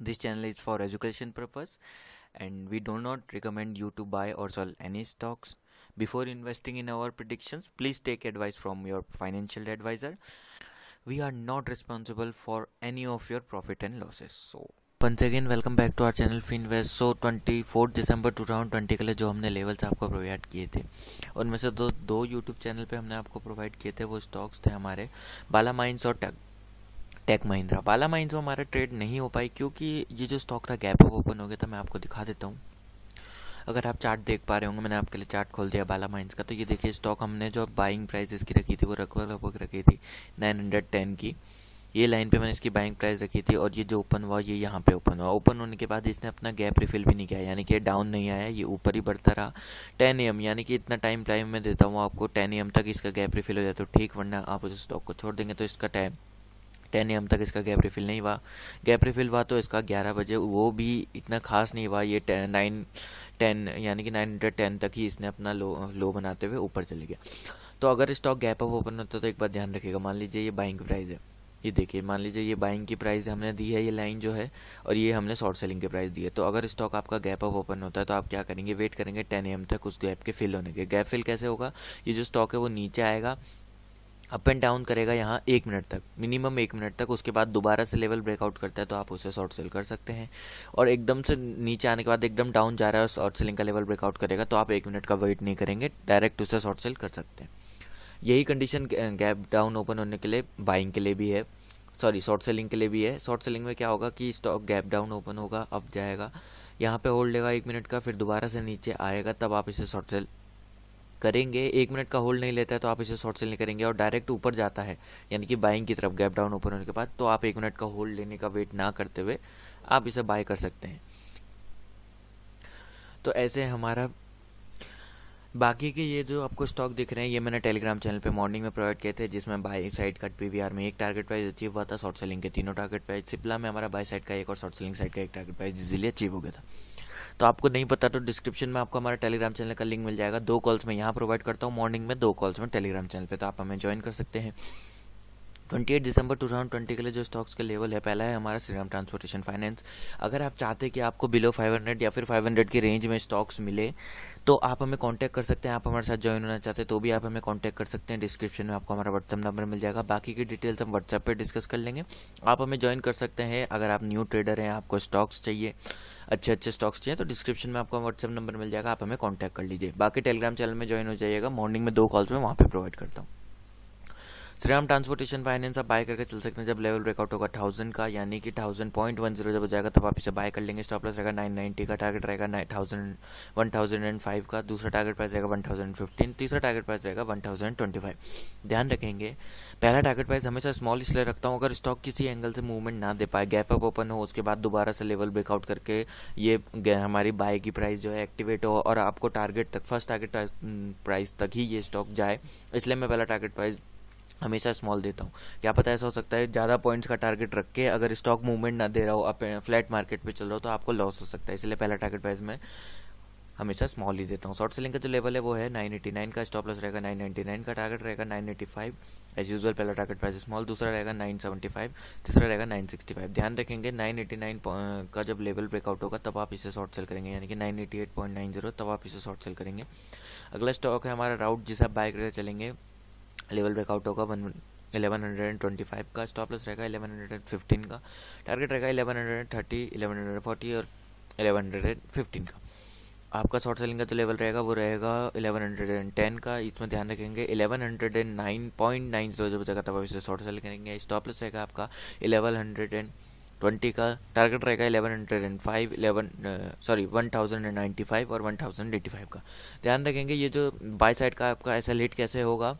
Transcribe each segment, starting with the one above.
this channel is for education purpose and we do not recommend you to buy or sell any stocks before investing in our predictions please take advice from your financial advisor we are not responsible for any of your profit and losses so once again, welcome back to our channel. Finvest. So, twenty fourth December 2020 two thousand twenty के लिए जो हमने levels आपको provide किए थे उनमें से दो दो यूट्यूब चैनल पे हमने आपको प्रोवाइड किए थे वो स्टॉक्स थे हमारे बाला माइंस और टेक महिंद्रा बाला माइंस में हमारा ट्रेड नहीं हो पाई क्योंकि ये जो स्टॉक था गैप अप ओपन हो गया था मैं आपको दिखा देता हूँ अगर आप चार्ट देख पा रहे होंगे मैंने आपके लिए चार्ट खोल दिया बाला माइंस का तो ये देखिए स्टॉक हमने जो बाइंग प्राइस इसकी रखी थी वो रखवा लगभग रखी थी नाइन हंड्रेड टेन की ये लाइन पे मैंने इसकी बाइंग प्राइस रखी थी और ये जो ओपन हुआ ये यहाँ पे ओपन हुआ ओपन होने के बाद इसने अपना गैप रिफिल भी नहीं किया यानी कि डाउन नहीं आया ये ऊपर ही बढ़ता रहा टेन एम यानी कि इतना टाइम टाइम मैं देता हूँ आपको टेन एम तक इसका गैप रिफिल हो जाए तो ठीक वरना आप उस स्टॉक को छोड़ देंगे तो इसका टाइम टेन एम तक इसका गैप रिफिल नहीं हुआ गैप रिफिल हुआ तो इसका ग्यारह बजे वो भी इतना खास नहीं हुआ ये नाइन टेन यानी कि नाइन हंड्रेड टेन तक ही इसने अपना लो लो बनाते हुए ऊपर चले गया तो अगर स्टॉक गैप अप ओपन होता है तो एक बार ध्यान रखिएगा मान लीजिए ये बाइंग प्राइस है ये देखिए मान लीजिए ये बाइंग की प्राइस हमने दी है ये लाइन जो है और ये हमने शॉर्ट सेलिंग की प्राइस दी है तो अगर स्टॉक आपका गैप अप ओपन होता है तो आप क्या करेंगे वेट करेंगे टेन एम तक उस गैप के फिल होने के गैप फिल कैसे होगा ये जो स्टॉक है वो नीचे आएगा अप एंड डाउन करेगा यहाँ एक मिनट तक मिनिमम एक मिनट तक उसके बाद दोबारा से लेवल ब्रेकआउट करता है तो आप उसे शॉर्ट सेल कर सकते हैं और एकदम से नीचे आने के बाद एकदम डाउन जा रहा है शॉर्ट सेलिंग का लेवल ब्रेकआउट करेगा तो आप एक मिनट का वेट नहीं करेंगे डायरेक्ट उसे शॉर्ट सेल कर सकते हैं यही कंडीशन गैप डाउन ओपन होने के लिए बाइंग के लिए भी है सॉरी शॉर्ट सेलिंग के लिए भी है शॉर्ट सेलिंग में क्या होगा कि स्टॉक गैप डाउन ओपन होगा अप जाएगा यहाँ पे होल्ड लेगा एक मिनट का फिर दोबारा से नीचे आएगा तब आप इसे शॉर्ट सेल करेंगे एक मिनट का होल्ड नहीं लेता है तो आप इसे शॉर्ट सेल नहीं करेंगे और डायरेक्ट ऊपर जाता है यानी कि बाइंग की तरफ गैप डाउन ओपन होने के बाद तो आप एक मिनट का होल्ड लेने का वेट ना करते हुए आप इसे बाय कर सकते हैं तो ऐसे हमारा बाकी के ये जो आपको स्टॉक दिख रहे हैं ये मैंने टेलीग्राम चैनल पे मॉर्निंग में प्रोवाइड किए थे जिसमें बाई साइड का पीवीआर में एक टारगेट प्राइस अचीव हुआ था शॉर्ट सेलिंग के तीनों टारगेट प्राइस सिप्ला में हमारा बाई साइड का एक और शॉर्ट सेलिंग साइड का एक टारगेट प्राइस इजिली अचीव हो गया था तो आपको नहीं पता तो डिस्क्रिप्शन में आपको हमारा टेलीग्राम चैनल का लिंक मिल जाएगा दो कॉल्स में यहाँ प्रोवाइड करता हूँ मॉर्निंग में दो कॉल्स में टेलीग्राम चैनल पर तो आप हमें ज्वाइन कर सकते हैं twenty eight December two thousand twenty के लिए जो स्टॉक्स के लेवल है पहला है हमारा श्रीराम ट्रांसपोर्टेशन फाइनेंस अगर आप चाहते हैं कि आपको बिलो फाइव हंड्रेड या फिर फाइव हंड्रेड की रेंज में स्टॉक्स मिले तो आप हमें कांटेक्ट कर सकते हैं आप हमारे साथ ज्वाइन होना चाहते हैं तो भी आप हमें कॉन्टैक्ट कर सकते हैं डिस्क्रिप्शन में आपको हमारा व्हाट्सअप नंबर मिल जाएगा बाकी की डिटेल्स हम व्हाट्सएप पर डिस्कस कर लेंगे आप हमें ज्वाइन कर सकते हैं अगर आप न्यू ट्रेडर हैं आपको स्टॉक्स चाहिए अच्छे अच्छे स्टॉक्स चाहिए तो डिस्क्रिप्शन में आपको व्हाट्सएप नंबर मिल जाएगा आप हमें कॉन्टैक्ट कर लीजिए बाकी टेलीग्राम चैनल में ज्वाइन हो जाइएगा मॉर्निंग में दो कॉल्स में वहाँ पर प्रोवाइड करता हूँ श्रीराम ट्रांसपोर्टेशन फाइनेंस आप बाय करके चल सकते हैं जब लेवल ब्रेकआउट होगा थाउजेंड का यानी कि थाउजेंड पॉइंट वन जीरो जब जाएगा तब आप इसे बाय कर लेंगे स्टॉप लॉस रहेगा नाइन नाइनटी का टारगेट रहेगा nine thousand one thousand and five का दूसरा टारगेट प्राइस रहेगा वन थाउजेंड फिफ्टीन तीसरा टारगेट प्राइस रहेगा वन थाउजेंड ट्वेंटी फाइव ध्यान रखेंगे पहला टारगेट प्राइस हमेशा स्मॉल इसलिए रखता हूँ अगर स्टॉक किसी एंगल से मूवमेंट ना दे पाए गैप अप ओपन हो उसके बाद दोबारा से लेवल ब्रेकआउट करके ये हमारी बाय की प्राइस जो है एक्टिवेट हो और आपको टारगेट तक फर्स्ट टारगेट प्राइस तक ही ये स्टॉक जाए इसलिए मैं पहला टारगेट प्राइस हमेशा स्मॉल देता हूँ क्या पता ऐसा हो सकता है ज़्यादा पॉइंट्स का टारगेट रख के अगर स्टॉक मूवमेंट ना दे रहा हो आप फ्लैट मार्केट पे चल रहा हो तो आपको लॉस हो सकता है इसलिए पहला टारगेट प्राइस में हमेशा स्मॉल ही देता हूँ शॉर्ट सेलिंग का जो लेवल है वो है नाइन एटी नाइन का स्टॉप लॉस रहेगा नाइन नाइन का टारगेट रहेगा nine eighty five as usual पहला टारगेट प्राइस स्मॉल दूसरा रहेगा फाइव तीसरा रहेगा नाइन फाइव ध्यान रखेंगे नाइन एटी नाइन का जब लेवल ब्रेकआउट होगा तब आप इसे शॉर्ट सेल करेंगे यानी कि जीरो तब आप इसे शॉर्ट सेल करेंगे अगला स्टॉक है हमारा राउट जिसे आप बाइक रहे चलेंगे लेवल ब्रेकआउट होगा one eleven hundred and twenty five का स्टॉप लॉस रहेगा एलेवन हंड्रेड एंड फिफ्टीन का टारगेट रहेगा eleven hundred and thirty eleven hundred forty और एलेवन हंड्रेड एंड फिफ्टीन का आपका शॉर्ट सेलिंग का जो लेवल रहेगा वो रहेगा एलेवन हंड्रेड एंड टेन का इसमें ध्यान रखेंगे eleven hundred and nine point nine zero जो बचेगा तब आप इसे शॉर्ट सेल करेंगे स्टॉप लॉस रहेगा आपका एलेवन हंड्रेड एंड ट्वेंटी का टारगेट रहेगा eleven hundred and five eleven sorry one thousand and ninety five और वन थाउजेंड एटी फाइव का ध्यान रखेंगे ये जो बाई साइड का आपका ऐसा लेट कैसे होगा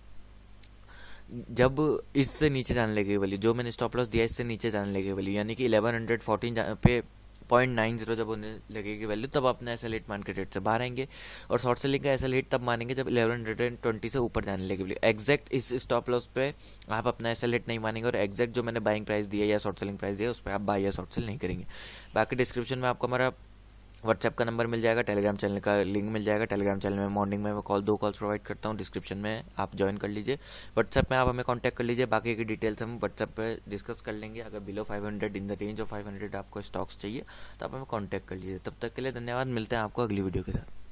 जब इससे नीचे जाने लगे वाली जो मैंने स्टॉप लॉस दिया इससे नीचे जाने लगे वाली यानी कि इलेवन हंड्रेड फोर्टीन पे पॉइंट नाइन जीरो जब होने लगेगी वैल्यू तब अपने एस एल मान के डेट से बाहर आएंगे और शॉर्ट सेलिंग का एस एल तब मानेंगे जब इलेवन हंड्रेड एंड ट्वेंटी से ऊपर जाने लगी वैल्यू एग्जैक्ट इस स्टॉप लॉस पे आप अपना एस एल नहीं मानेंगे और एग्जैक्ट जो मैंने बाइंग प्राइस दिया या शॉर्ट सेलिंग प्राइस दिया उस पर आप बाई या शॉर्ट सेल नहीं करेंगे बाकी डिस्क्रिप्शन में आपको हमारा व्हाट्सएप का नंबर मिल जाएगा टेलीग्राम चैनल का लिंक मिल जाएगा टेलीग्राम चैनल में मॉर्निंग में मैं कॉल दो कॉल्स प्रोवाइड करता हूँ डिस्क्रिप्शन में आप ज्वाइन कर लीजिए व्हाट्सएप में आप हमें कॉन्टैक्ट कर लीजिए बाकी की डिटेल्स हम व्हाट्सएप पर डिस्कस कर लेंगे अगर below five hundred in the range of five hundred आपको स्टॉक्स चाहिए तो आप हमें कॉन्टैक्ट कर लीजिए तब तक के लिए धन्यवाद मिलते हैं आपको अगली वीडियो के साथ